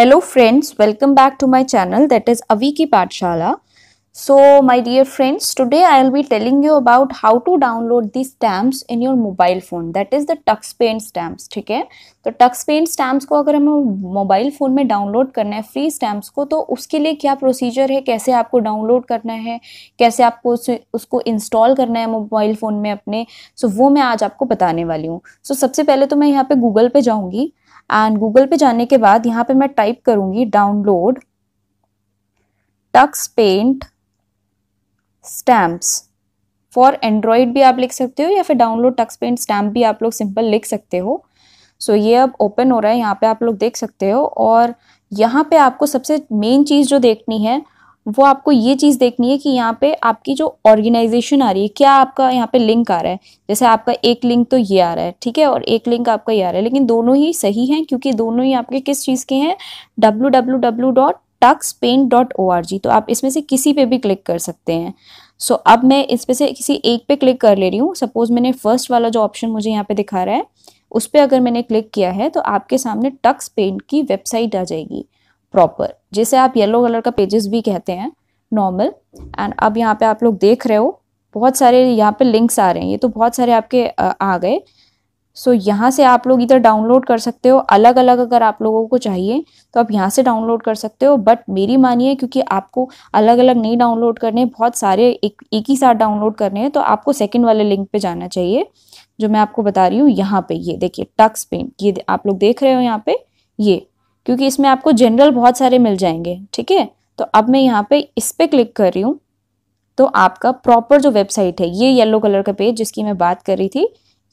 hello friends welcome back to my channel that is Avi की पाठशाला so my dear friends today I will be telling you about how to download the stamps in your mobile phone that is the Tux paint stamps ठीक है तो Tux paint stamps को अगर हमें mobile phone में download करना है free stamps को तो उसके लिए क्या प्रोसीजर है कैसे आपको डाउनलोड करना है कैसे आपको उसको इंस्टॉल करना है मोबाइल फ़ोन में अपने सो so, वो मैं आज आपको बताने वाली हूँ सो so, सबसे पहले तो मैं यहाँ पे गूगल पे जाऊँगी एंड गूगल पे जाने के बाद यहाँ पे मैं टाइप करूंगी download Tux paint stamps for Android भी आप लिख सकते हो या फिर डाउनलोड टक्स पेंट स्टैम्प भी आप लोग सिंपल लिख सकते हो सो so, ये अब ओपन हो रहा है यहाँ पे आप लोग देख सकते हो और यहाँ पे आपको सबसे मेन चीज़ जो देखनी है वो आपको ये चीज़ देखनी है कि यहाँ पे आपकी जो ऑर्गेनाइजेशन आ रही है क्या आपका यहाँ पे लिंक आ रहा है जैसे आपका एक लिंक तो ये आ रहा है ठीक है और एक लिंक आपका ये आ रहा है लेकिन दोनों ही सही हैं क्योंकि दोनों ही आपके किस चीज़ के हैं W W dot Tux dot O R G तो आप इसमें से किसी पे भी क्लिक कर सकते हैं सो so, अब मैं इसमें से किसी एक पे क्लिक कर ले रही हूँ सपोज़ मैंने फर्स्ट वाला जो ऑप्शन मुझे यहाँ पे दिखा रहा है उस पर अगर मैंने क्लिक किया है तो आपके सामने टक्स पेंट की वेबसाइट आ जाएगी प्रॉपर जिसे आप येलो कलर का पेजेस भी कहते हैं नॉर्मल एंड अब यहाँ पे आप लोग देख रहे हो बहुत सारे यहाँ पे लिंक्स आ रहे हैं ये तो बहुत सारे आपके आ गए सो so, यहाँ से आप लोग इधर डाउनलोड कर सकते हो अलग अलग अगर आप लोगों को चाहिए तो आप यहाँ से डाउनलोड कर सकते हो बट मेरी मानिए क्योंकि आपको अलग अलग नहीं डाउनलोड करने बहुत सारे एक एक ही साथ डाउनलोड करने हैं तो आपको सेकंड वाले लिंक पे जाना चाहिए जो मैं आपको बता रही हूँ यहाँ पे ये देखिए टक्स पेंट ये आप लोग देख रहे हो यहाँ पे ये क्योंकि इसमें आपको जनरल बहुत सारे मिल जाएंगे ठीक है तो अब मैं यहाँ पे इस पर क्लिक कर रही हूँ तो आपका प्रॉपर जो वेबसाइट है ये येलो कलर का पेज जिसकी मैं बात कर रही थी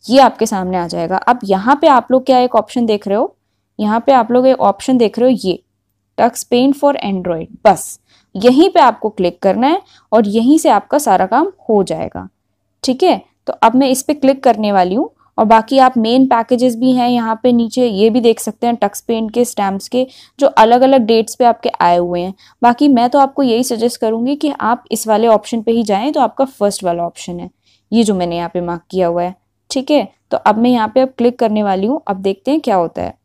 ये आपके सामने आ जाएगा अब यहाँ पे आप लोग क्या एक ऑप्शन देख रहे हो यहाँ पे आप लोग एक ऑप्शन देख रहे हो ये टक्स पेंट फॉर एंड्रॉयड बस यहीं पे आपको क्लिक करना है और यहीं से आपका सारा काम हो जाएगा ठीक है तो अब मैं इस पर क्लिक करने वाली हूँ और बाकी आप मेन पैकेजेस भी हैं यहाँ पे नीचे ये भी देख सकते हैं टक्स पेंट के स्टैम्प्स के जो अलग अलग डेट्स पे आपके आए हुए हैं बाकी मैं तो आपको यही सजेस्ट करूँगी कि आप इस वाले ऑप्शन पे ही जाएं तो आपका फर्स्ट वाला ऑप्शन है ये जो मैंने यहाँ पे मार्क किया हुआ है ठीक है तो अब मैं यहाँ पे अब क्लिक करने वाली हूँ अब देखते हैं क्या होता है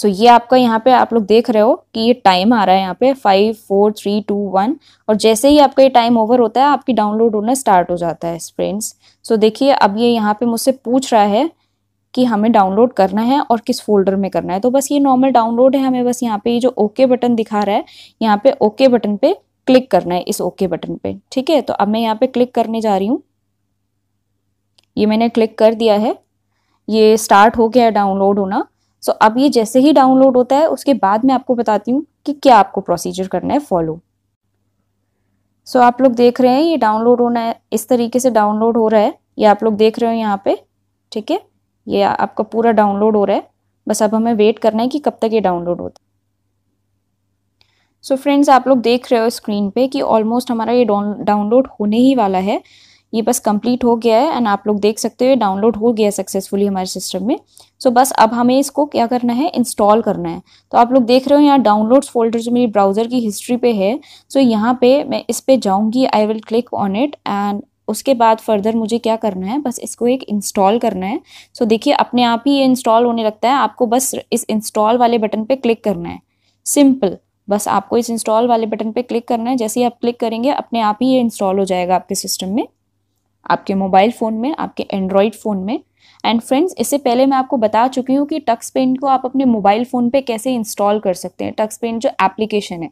सो ये आपका यहाँ पे आप लोग देख रहे हो कि ये टाइम आ रहा है यहाँ पे five four three two one और जैसे ही आपका ये टाइम ओवर होता है आपकी डाउनलोड होना स्टार्ट हो जाता है फ्रेंड्स सो देखिए अब ये यहाँ पे मुझसे पूछ रहा है कि हमें डाउनलोड करना है और किस फोल्डर में करना है तो बस ये नॉर्मल डाउनलोड है हमें बस यहाँ पे ये जो ओके बटन दिखा रहा है यहाँ पे ओके बटन पे क्लिक करना है इस ओके बटन पे ठीक है तो अब मैं यहाँ पे क्लिक करने जा रही हूँ ये मैंने क्लिक कर दिया है ये स्टार्ट हो गया है डाउनलोड होना सो अब ये जैसे ही डाउनलोड होता है उसके बाद मैं आपको बताती हूँ कि क्या आपको प्रोसीजर करना है फॉलो सो आप लोग देख रहे हैं ये डाउनलोड होना है इस तरीके से डाउनलोड हो रहा है ये आप लोग देख रहे हो यहाँ पे ठीक है ये आपका पूरा डाउनलोड हो रहा है बस अब हमें वेट करना है कि कब तक ये डाउनलोड होता है सो so फ्रेंड्स आप लोग देख रहे हो स्क्रीन पे कि ऑलमोस्ट हमारा ये डाउनलोड होने ही वाला है ये बस कंप्लीट हो गया है एंड आप लोग देख सकते हो डाउनलोड हो गया सक्सेसफुली हमारे सिस्टम में सो so, बस अब हमें इसको क्या करना है इंस्टॉल करना है तो आप लोग देख रहे हो यहाँ डाउनलोड्स फोल्डर जो मेरी ब्राउज़र की हिस्ट्री पे है सो so, यहाँ पे मैं इस पर जाऊँगी I will click on it and उसके बाद फर्दर मुझे क्या करना है बस इसको एक इंस्टॉल करना है सो so, देखिए अपने आप ही ये इंस्टॉल होने लगता है आपको बस इस इंस्टॉल वाले बटन पे क्लिक करना है सिंपल बस आपको इस इंस्टॉल वाले बटन पे क्लिक करना है जैसे ही आप क्लिक करेंगे अपने आप ही ये इंस्टॉल हो जाएगा आपके सिस्टम में आपके मोबाइल फ़ोन में आपके एंड्रॉयड फ़ोन में एंड फ्रेंड्स इससे पहले मैं आपको बता चुकी हूँ कि टक्स पेंट को आप अपने मोबाइल फ़ोन पे कैसे इंस्टॉल कर सकते हैं टक्स पेंट जो एप्लीकेशन है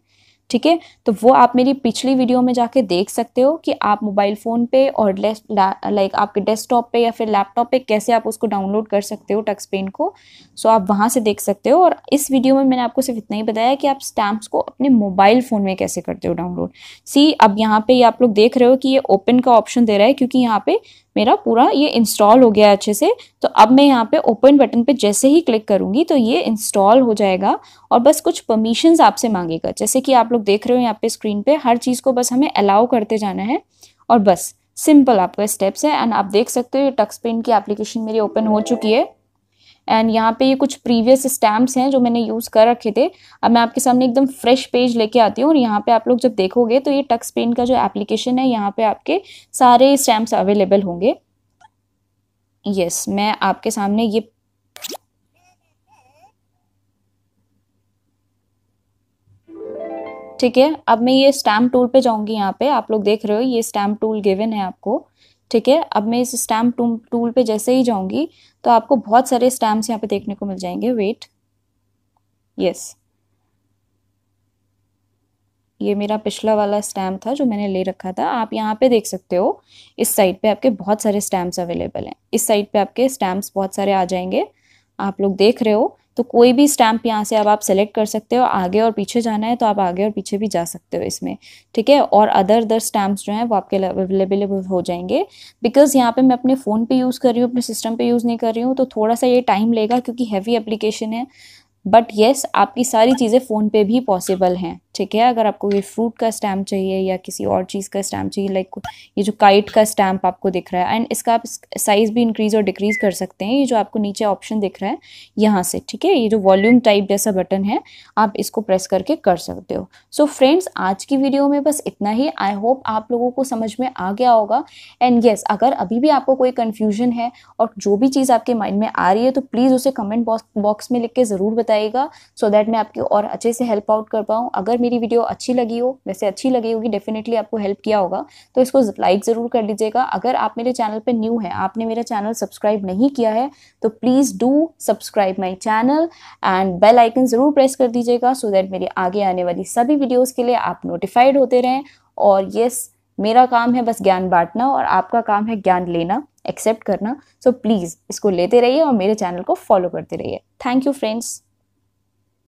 ठीक है तो वो आप मेरी पिछली वीडियो में जाके देख सकते हो कि आप मोबाइल फ़ोन पे और लाइक आपके डेस्कटॉप पे या फिर लैपटॉप पे कैसे आप उसको डाउनलोड कर सकते हो टक्स पेन को सो आप वहाँ से देख सकते हो और इस वीडियो में मैंने आपको सिर्फ इतना ही बताया कि आप स्टैम्प्स को अपने मोबाइल फ़ोन में कैसे करते हो डाउनलोड सी अब यहाँ पर आप लोग देख रहे हो कि ये ओपन का ऑप्शन दे रहा है क्योंकि यहाँ पर मेरा पूरा ये इंस्टॉल हो गया अच्छे से तो अब मैं यहाँ पे ओपन बटन पे जैसे ही क्लिक करूँगी तो ये इंस्टॉल हो जाएगा और बस कुछ परमिशंस आपसे मांगेगा जैसे कि आप लोग देख रहे हो यहाँ पे स्क्रीन पे हर चीज़ को बस हमें अलाउ करते जाना है और बस सिंपल आपका स्टेप्स है एंड आप देख सकते हो ये टक्स पेन की एप्लीकेशन मेरी ओपन हो चुकी है एंड यहाँ पे ये कुछ प्रीवियस स्टैम्प्स हैं जो मैंने यूज़ कर रखे थे अब मैं आपके सामने एकदम फ्रेश पेज लेके आती हूँ और यहाँ पे आप लोग जब देखोगे तो ये टक्स पेन का जो एप्लीकेशन है यहाँ पे आपके सारे स्टैम्प्स अवेलेबल होंगे यस मैं आपके सामने ये ठीक है अब मैं ये स्टैम्प टूल पे जाऊंगी यहाँ पे आप लोग देख रहे हो ये स्टैम्प टूल गिवन है आपको ठीक है अब मैं इस स्टैम्प टूल पे जैसे ही जाऊंगी तो आपको बहुत सारे स्टैम्प्स यहाँ पे देखने को मिल जाएंगे वेट यस ये मेरा पिछला वाला स्टैम्प था जो मैंने ले रखा था आप यहाँ पे देख सकते हो इस साइड पे आपके बहुत सारे स्टैम्प्स अवेलेबल हैं इस साइड पे आपके स्टैम्प्स बहुत सारे आ जाएंगे आप लोग देख रहे हो तो कोई भी स्टैम्प यहाँ से अब आप सेलेक्ट कर सकते हो आगे और पीछे जाना है तो आप आगे और पीछे भी जा सकते हो इसमें ठीक है और अदर अदर स्टैम्प्स जो हैं वो आपके अवेलेबल हो जाएंगे बिकॉज यहाँ पे मैं अपने फ़ोन पे यूज़ कर रही हूँ अपने सिस्टम पे यूज़ नहीं कर रही हूँ तो थोड़ा सा ये टाइम लेगा क्योंकि हैवी एप्लीकेशन है बट येस yes, आपकी सारी चीज़ें फ़ोन पे भी पॉसिबल हैं ठीक है अगर आपको ये फ्रूट का स्टैम्प चाहिए या किसी और चीज़ का स्टैम्प चाहिए लाइक ये जो काइट का स्टैम्प आपको दिख रहा है एंड इसका आप साइज़ भी इंक्रीज़ और डिक्रीज़ कर सकते हैं ये जो आपको नीचे ऑप्शन दिख रहा है यहाँ से ठीक है ये जो वॉल्यूम टाइप जैसा बटन है आप इसको प्रेस करके कर सकते हो सो so, फ्रेंड्स आज की वीडियो में बस इतना ही आई होप आप लोगों को समझ में आ गया होगा एंड येस yes, अगर अभी भी आपको कोई कन्फ्यूजन है और जो भी चीज़ आपके माइंड में आ रही है तो प्लीज़ उसे कमेंट बॉक्स में लिख के ज़रूर बताइएगा सो so दैट मैं आपकी और अच्छे से हेल्प आउट कर पाऊँ अगर मेरी वीडियो अच्छी लगी हो वैसे अच्छी लगी होगी डेफिनेटली आपको हेल्प किया होगा तो इसको लाइक ज़रूर कर लीजिएगा अगर आप मेरे चैनल पर न्यू हैं आपने मेरा चैनल सब्सक्राइब नहीं किया है तो please do subscribe my channel and bell icon ज़रूर प्रेस कर दीजिएगा सो दैट मेरी आगे आने वाली सभी वीडियोज़ के लिए आप नोटिफाइड होते रहें और येस मेरा काम है बस ज्ञान बांटना और आपका काम है ज्ञान लेना एक्सेप्ट करना सो so प्लीज़ इसको लेते रहिए और मेरे चैनल को फॉलो करते रहिए थैंक यू फ्रेंड्स